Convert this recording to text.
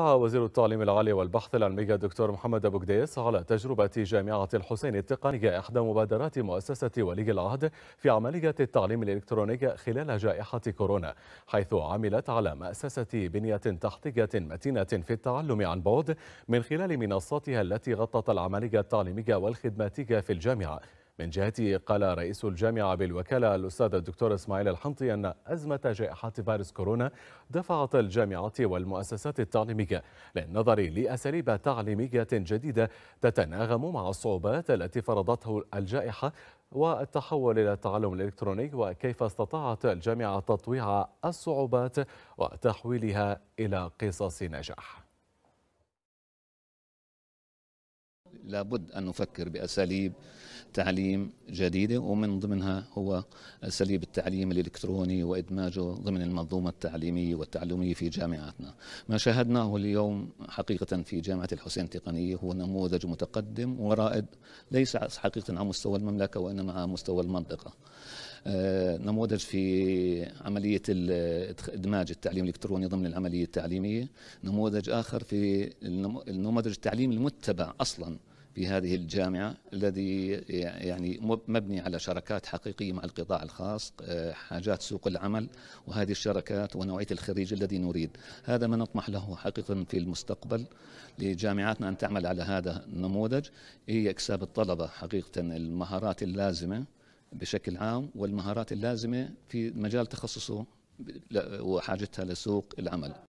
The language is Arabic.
وزير التعليم العالي والبحث العلمي الدكتور محمد أبو قديس على تجربة جامعة الحسين التقنية إحدى مبادرات مؤسسة ولي العهد في عملية التعليم الإلكتروني خلال جائحة كورونا حيث عملت على مؤسسه بنية تحتية متينة في التعلم عن بعد من خلال منصاتها التي غطت العملية التعليمية والخدماتية في الجامعة من جهته قال رئيس الجامعة بالوكالة الأستاذ الدكتور إسماعيل الحنطي أن أزمة جائحة فيروس كورونا دفعت الجامعات والمؤسسات التعليمية للنظر لأساليب تعليمية جديدة تتناغم مع الصعوبات التي فرضته الجائحة والتحول إلى التعلم الإلكتروني وكيف استطاعت الجامعة تطويع الصعوبات وتحويلها إلى قصص نجاح لابد أن نفكر بأساليب تعليم جديدة ومن ضمنها هو أساليب التعليم الإلكتروني وإدماجه ضمن المنظومة التعليمية والتعلمية في جامعاتنا ما شاهدناه اليوم حقيقة في جامعة الحسين التقنية هو نموذج متقدم ورائد ليس حقيقة على مستوى المملكة وإنما على مستوى المنطقة آه، نموذج في عملية إدماج التعليم الإلكتروني ضمن العملية التعليمية نموذج آخر في النموذج التعليمي المتبع أصلاً في هذه الجامعة الذي يعني مبني على شراكات حقيقية مع القطاع الخاص آه، حاجات سوق العمل وهذه الشراكات ونوعية الخريج الذي نريد هذا ما نطمح له حقيقة في المستقبل لجامعاتنا أن تعمل على هذا النموذج هي إكساب الطلبة حقيقة المهارات اللازمة بشكل عام والمهارات اللازمة في مجال تخصصه وحاجتها لسوق العمل